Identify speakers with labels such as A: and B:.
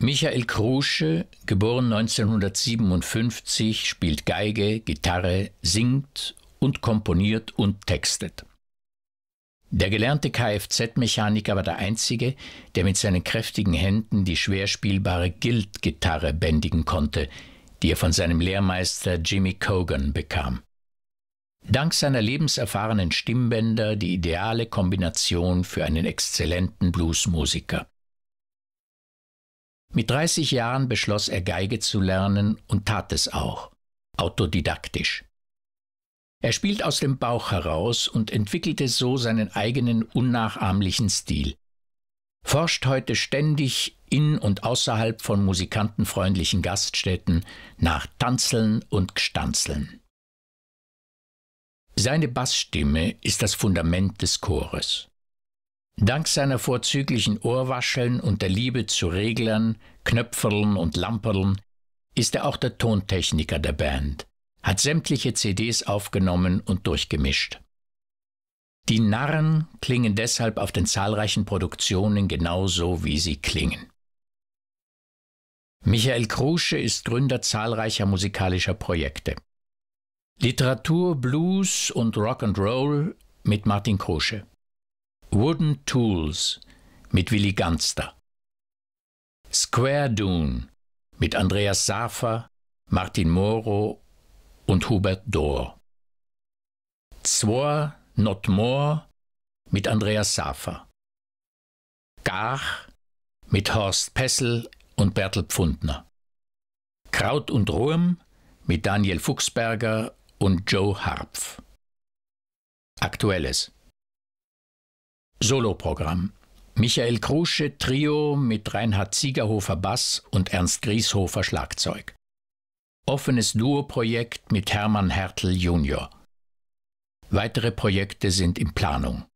A: Michael Krusche, geboren 1957, spielt Geige, Gitarre, singt und komponiert und textet. Der gelernte Kfz-Mechaniker war der Einzige, der mit seinen kräftigen Händen die schwer spielbare Guild-Gitarre bändigen konnte, die er von seinem Lehrmeister Jimmy Cogan bekam. Dank seiner lebenserfahrenen Stimmbänder die ideale Kombination für einen exzellenten Bluesmusiker. Mit 30 Jahren beschloss er Geige zu lernen und tat es auch, autodidaktisch. Er spielt aus dem Bauch heraus und entwickelte so seinen eigenen unnachahmlichen Stil. Forscht heute ständig in und außerhalb von musikantenfreundlichen Gaststätten nach Tanzeln und Gstanzeln. Seine Bassstimme ist das Fundament des Chores. Dank seiner vorzüglichen Ohrwascheln und der Liebe zu Reglern, Knöpferln und Lamperln ist er auch der Tontechniker der Band, hat sämtliche CDs aufgenommen und durchgemischt. Die Narren klingen deshalb auf den zahlreichen Produktionen genauso, wie sie klingen. Michael Krusche ist Gründer zahlreicher musikalischer Projekte. Literatur, Blues und Rock Roll mit Martin Krusche. Wooden Tools mit Willi Ganster. Square Dune mit Andreas Safer, Martin Moro und Hubert Dohr. Zwar Not More mit Andreas Safer. Gach mit Horst Pessel und Bertel Pfundner. Kraut und Ruhm mit Daniel Fuchsberger und Joe Harpf. Aktuelles Soloprogramm. Michael Krusche Trio mit Reinhard Ziegerhofer Bass und Ernst Grieshofer Schlagzeug. Offenes Duo-Projekt mit Hermann Hertel Junior. Weitere Projekte sind in Planung.